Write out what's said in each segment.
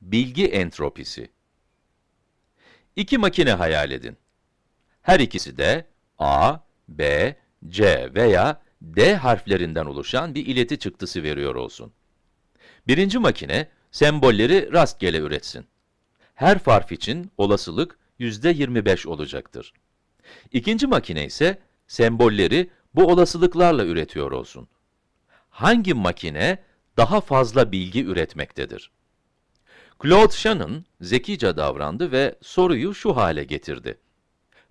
Bilgi entropisi. İki makine hayal edin. Her ikisi de A, B, C veya D harflerinden oluşan bir ileti çıktısı veriyor olsun. Birinci makine, sembolleri rastgele üretsin. Her harf için olasılık yüzde %25 olacaktır. İkinci makine ise, sembolleri bu olasılıklarla üretiyor olsun. Hangi makine daha fazla bilgi üretmektedir? Claude Shannon zekice davrandı ve soruyu şu hale getirdi.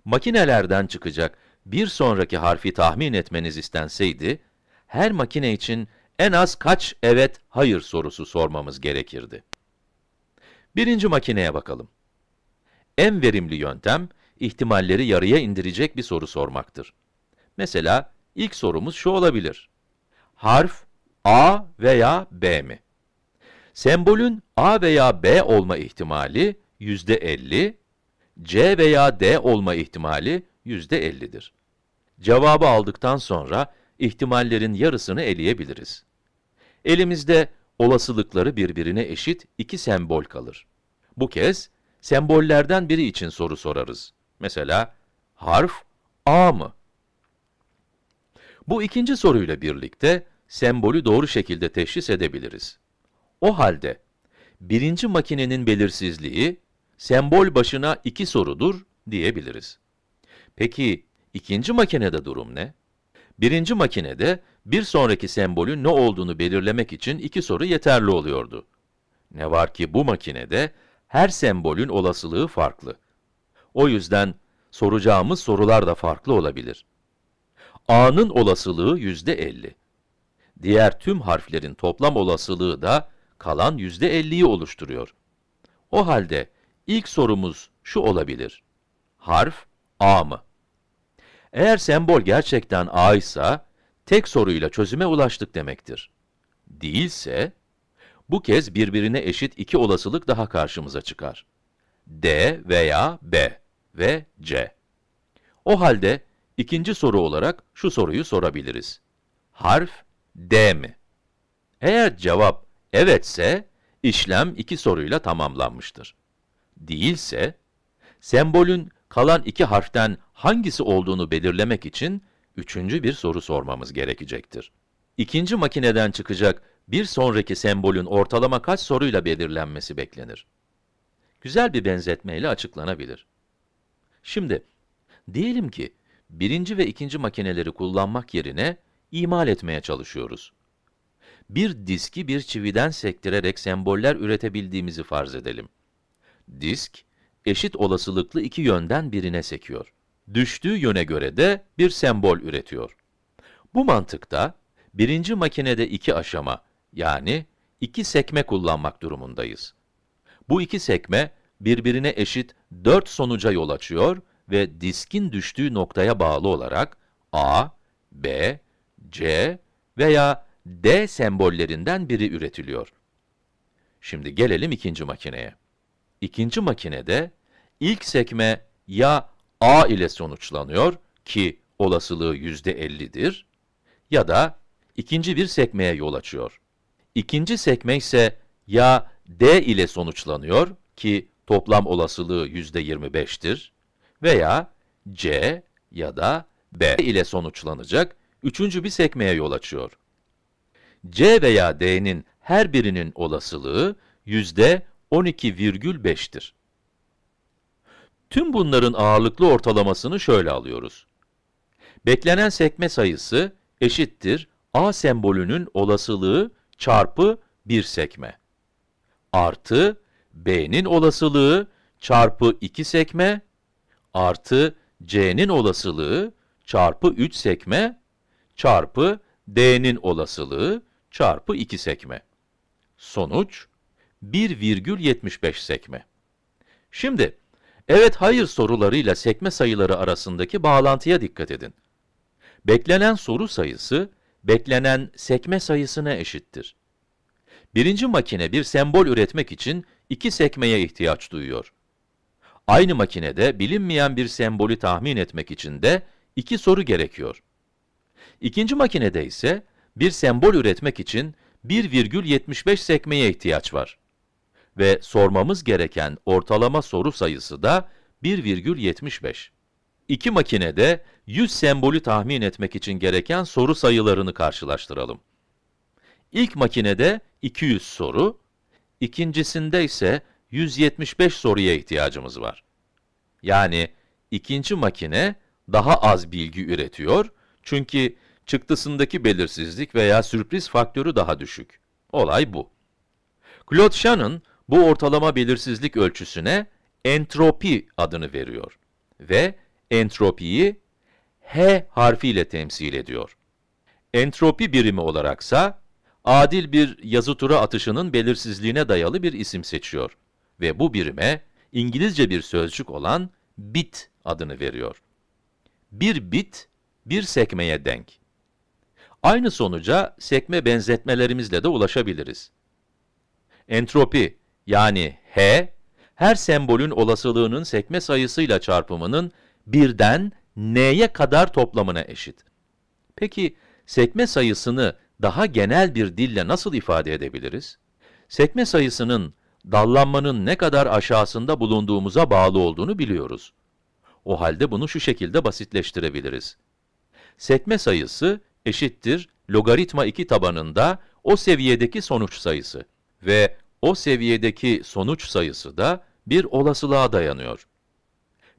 Makinelerden çıkacak bir sonraki harfi tahmin etmeniz istenseydi, her makine için en az kaç evet, hayır sorusu sormamız gerekirdi. Birinci makineye bakalım. En verimli yöntem, ihtimalleri yarıya indirecek bir soru sormaktır. Mesela, ilk sorumuz şu olabilir. Harf A veya B mi? Sembolün A veya B olma ihtimali yüzde %50, C veya D olma ihtimali yüzde %50'dir. Cevabı aldıktan sonra ihtimallerin yarısını eleyebiliriz. Elimizde olasılıkları birbirine eşit iki sembol kalır. Bu kez sembollerden biri için soru sorarız. Mesela harf A mı? Bu ikinci soruyla birlikte sembolü doğru şekilde teşhis edebiliriz. O halde birinci makinenin belirsizliği sembol başına iki sorudur diyebiliriz. Peki ikinci makinede durum ne? Birinci makinede bir sonraki sembolün ne olduğunu belirlemek için iki soru yeterli oluyordu. Ne var ki bu makinede her sembolün olasılığı farklı. O yüzden soracağımız sorular da farklı olabilir. A'nın olasılığı yüzde %50. Diğer tüm harflerin toplam olasılığı da kalan yüzde %50'yi oluşturuyor. O halde ilk sorumuz şu olabilir. Harf A mı? Eğer sembol gerçekten A ise, tek soruyla çözüme ulaştık demektir. Değilse, bu kez birbirine eşit iki olasılık daha karşımıza çıkar. D veya B ve C. O halde ikinci soru olarak şu soruyu sorabiliriz. Harf D mi? Eğer cevap Evetse, işlem iki soruyla tamamlanmıştır. Değilse, sembolün kalan iki harften hangisi olduğunu belirlemek için üçüncü bir soru sormamız gerekecektir. İkinci makineden çıkacak bir sonraki sembolün ortalama kaç soruyla belirlenmesi beklenir? Güzel bir benzetmeyle açıklanabilir. Şimdi, diyelim ki birinci ve ikinci makineleri kullanmak yerine imal etmeye çalışıyoruz bir diski bir çividen sektirerek semboller üretebildiğimizi farz edelim. Disk, eşit olasılıklı iki yönden birine sekiyor. Düştüğü yöne göre de bir sembol üretiyor. Bu mantıkta, birinci makinede iki aşama, yani iki sekme kullanmak durumundayız. Bu iki sekme, birbirine eşit dört sonuca yol açıyor ve diskin düştüğü noktaya bağlı olarak A, B, C veya D sembollerinden biri üretiliyor. Şimdi gelelim ikinci makineye. İkinci makinede ilk sekme ya A ile sonuçlanıyor ki olasılığı %50'dir ya da ikinci bir sekmeye yol açıyor. İkinci sekme ise ya D ile sonuçlanıyor ki toplam olasılığı %25'tir veya C ya da B ile sonuçlanacak üçüncü bir sekmeye yol açıyor. C veya D'nin her birinin olasılığı yüzde 12,5'tir. Tüm bunların ağırlıklı ortalamasını şöyle alıyoruz. Beklenen sekme sayısı eşittir A sembolünün olasılığı çarpı bir sekme. Artı B'nin olasılığı çarpı 2 sekme artı C'nin olasılığı çarpı 3 sekme çarpı D'nin olasılığı çarpı 2 sekme. Sonuç 1,75 sekme. Şimdi, evet hayır sorularıyla sekme sayıları arasındaki bağlantıya dikkat edin. Beklenen soru sayısı, beklenen sekme sayısına eşittir. Birinci makine bir sembol üretmek için iki sekmeye ihtiyaç duyuyor. Aynı makinede bilinmeyen bir sembolü tahmin etmek için de iki soru gerekiyor. İkinci makinede ise bir sembol üretmek için 1,75 sekmeye ihtiyaç var. Ve sormamız gereken ortalama soru sayısı da 1,75. İki makinede 100 sembolü tahmin etmek için gereken soru sayılarını karşılaştıralım. İlk makinede 200 soru, ikincisinde ise 175 soruya ihtiyacımız var. Yani ikinci makine daha az bilgi üretiyor çünkü çıktısındaki belirsizlik veya sürpriz faktörü daha düşük. Olay bu. Claude Shannon, bu ortalama belirsizlik ölçüsüne entropi adını veriyor ve entropiyi H harfiyle temsil ediyor. Entropi birimi olaraksa, adil bir yazı tura atışının belirsizliğine dayalı bir isim seçiyor ve bu birime İngilizce bir sözcük olan bit adını veriyor. Bir bit, bir sekmeye denk. Aynı sonuca sekme benzetmelerimizle de ulaşabiliriz. Entropi yani H, her sembolün olasılığının sekme sayısıyla çarpımının birden n'ye kadar toplamına eşit. Peki sekme sayısını daha genel bir dille nasıl ifade edebiliriz? Sekme sayısının dallanmanın ne kadar aşağısında bulunduğumuza bağlı olduğunu biliyoruz. O halde bunu şu şekilde basitleştirebiliriz. Sekme sayısı eşittir logaritma 2 tabanında o seviyedeki sonuç sayısı ve o seviyedeki sonuç sayısı da bir olasılığa dayanıyor.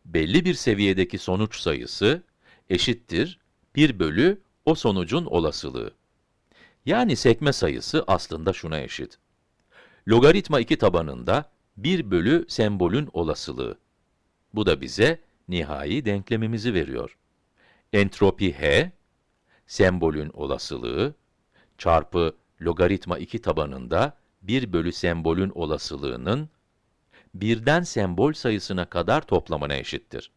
Belli bir seviyedeki sonuç sayısı eşittir 1 bölü o sonucun olasılığı. Yani sekme sayısı aslında şuna eşit. Logaritma 2 tabanında 1 bölü sembolün olasılığı. Bu da bize nihai denklemimizi veriyor. Entropi H, sembolün olasılığı çarpı logaritma 2 tabanında 1 bölü sembolün olasılığının birden sembol sayısına kadar toplamına eşittir.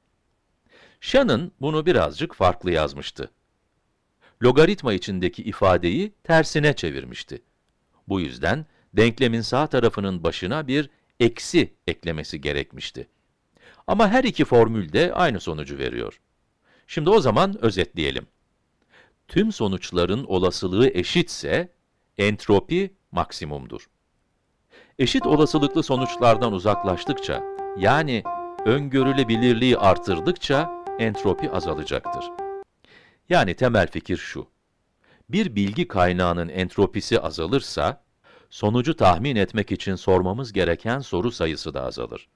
Shannon bunu birazcık farklı yazmıştı. Logaritma içindeki ifadeyi tersine çevirmişti. Bu yüzden denklemin sağ tarafının başına bir eksi eklemesi gerekmişti. Ama her iki formül de aynı sonucu veriyor. Şimdi o zaman özetleyelim tüm sonuçların olasılığı eşitse entropi maksimumdur. Eşit olasılıklı sonuçlardan uzaklaştıkça, yani öngörülebilirliği artırdıkça entropi azalacaktır. Yani temel fikir şu. Bir bilgi kaynağının entropisi azalırsa, sonucu tahmin etmek için sormamız gereken soru sayısı da azalır.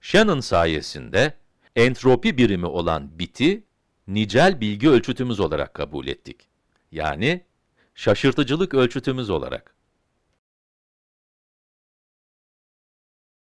Shannon sayesinde entropi birimi olan biti nicel bilgi ölçütümüz olarak kabul ettik. Yani şaşırtıcılık ölçütümüz olarak.